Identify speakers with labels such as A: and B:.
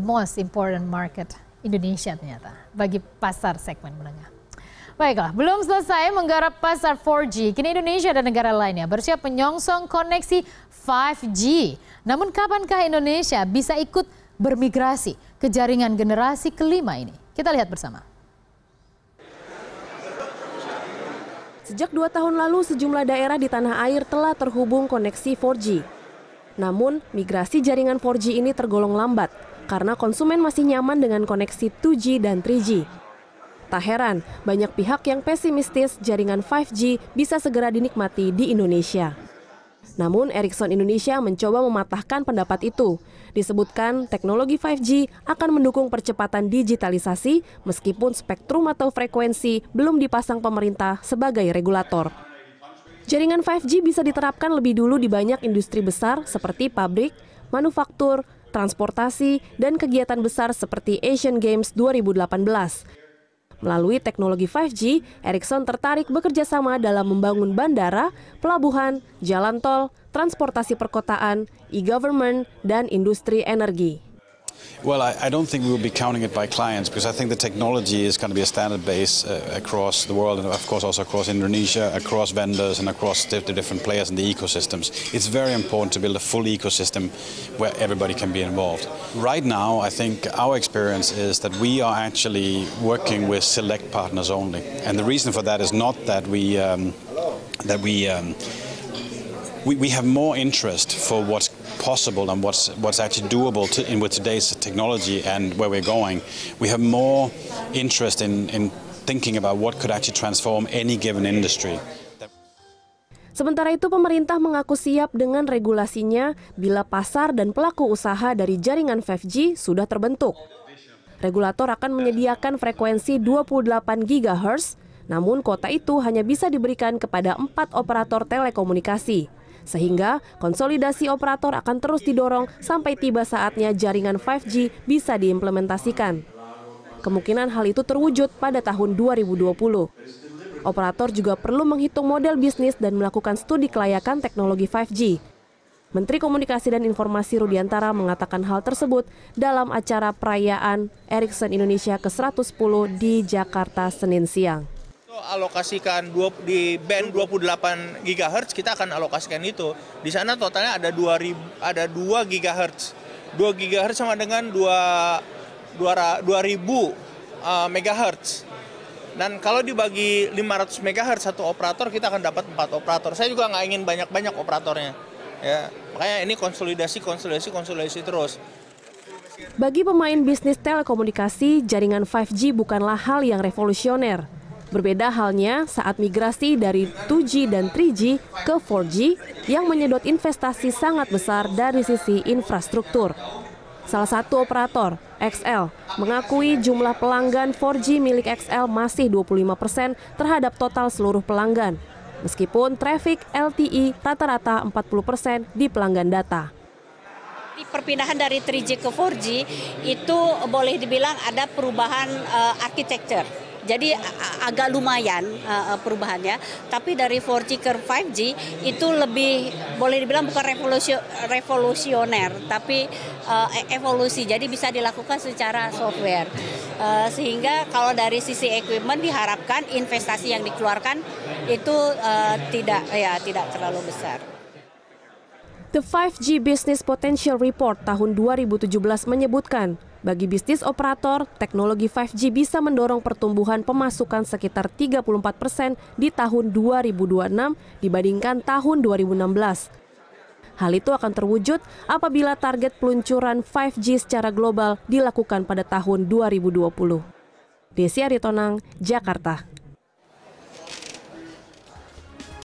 A: the most important market Indonesia ternyata bagi pasar segmen menengah. Baiklah, belum selesai menggarap pasar 4G, kini Indonesia dan negara lainnya bersiap menyongsong koneksi 5G. Namun kapankah Indonesia bisa ikut bermigrasi ke jaringan generasi kelima ini? Kita lihat bersama. Sejak dua tahun lalu, sejumlah daerah di tanah air telah terhubung koneksi 4G. Namun, migrasi jaringan 4G ini tergolong lambat karena konsumen masih nyaman dengan koneksi 2G dan 3G. Tak heran, banyak pihak yang pesimistis jaringan 5G bisa segera dinikmati di Indonesia. Namun, Ericsson Indonesia mencoba mematahkan pendapat itu. Disebutkan teknologi 5G akan mendukung percepatan digitalisasi meskipun spektrum atau frekuensi belum dipasang pemerintah sebagai regulator. Jaringan 5G bisa diterapkan lebih dulu di banyak industri besar seperti pabrik, manufaktur, transportasi, dan kegiatan besar seperti Asian Games 2018. Melalui teknologi 5G, Ericsson tertarik bekerja sama dalam membangun bandara, pelabuhan, jalan tol, transportasi perkotaan, e-government, dan industri energi.
B: Well, I, I, don't think we will be counting it by clients because I think the technology is going to be a standard base uh, across the world and, of course, also across Indonesia, across vendors, and across the, different players in the ecosystems. It's very important to build a full ecosystem where everybody can be involved. Right now, I think our experience is that we are actually working with select partners only. And the reason for that is not that we. Um, that we um, we, we have more interest for what's possible and what's what's actually doable to, in with today's technology and where we're going, we have more interest in, in thinking about what could actually transform any given industry.
A: Sementara itu, pemerintah mengaku siap dengan regulasinya bila pasar dan pelaku usaha dari jaringan 5G sudah terbentuk. Regulator akan menyediakan frekuensi 28 GHz, namun kota itu hanya bisa diberikan kepada empat operator telekomunikasi. Sehingga konsolidasi operator akan terus didorong sampai tiba saatnya jaringan 5G bisa diimplementasikan. Kemungkinan hal itu terwujud pada tahun 2020. Operator juga perlu menghitung model bisnis dan melakukan studi kelayakan teknologi 5G. Menteri Komunikasi dan Informasi Rudiantara mengatakan hal tersebut dalam acara perayaan Ericsson Indonesia ke-110 di Jakarta Senin siang
C: alokasikan dua, di band 28 GHz kita akan alokasikan itu. Di sana totalnya ada ribu ada 2 GHz. 2 GHz sama dengan 2 2 2000 uh, MHz. Dan kalau dibagi 500 MHz satu operator kita akan dapat 4 operator. Saya juga nggak ingin banyak-banyak operatornya. Ya, makanya ini konsolidasi konsolidasi konsolidasi terus.
A: Bagi pemain bisnis telekomunikasi, jaringan 5G bukanlah hal yang revolusioner. Berbeda halnya saat migrasi dari 2G dan 3G ke 4G yang menyedot investasi sangat besar dari sisi infrastruktur. Salah satu operator, XL, mengakui jumlah pelanggan 4G milik XL masih 25 persen terhadap total seluruh pelanggan. Meskipun traffic LTE rata-rata 40 persen di pelanggan data
D: perpindahan dari 3G ke 4G itu boleh dibilang ada perubahan uh, arsitektur jadi agak lumayan uh, perubahannya. Tapi dari 4G ke 5G itu lebih boleh dibilang bukan revolusi, revolusioner, tapi uh, evolusi. Jadi bisa dilakukan secara software. Uh, sehingga kalau dari sisi equipment diharapkan investasi yang dikeluarkan itu uh, tidak ya tidak terlalu besar.
A: The 5G Business Potential Report tahun 2017 menyebutkan bagi bisnis operator, teknologi 5G bisa mendorong pertumbuhan pemasukan sekitar 34 persen di tahun 2026 dibandingkan tahun 2016. Hal itu akan terwujud apabila target peluncuran 5G secara global dilakukan pada tahun 2020. Desi Aritonang, Jakarta.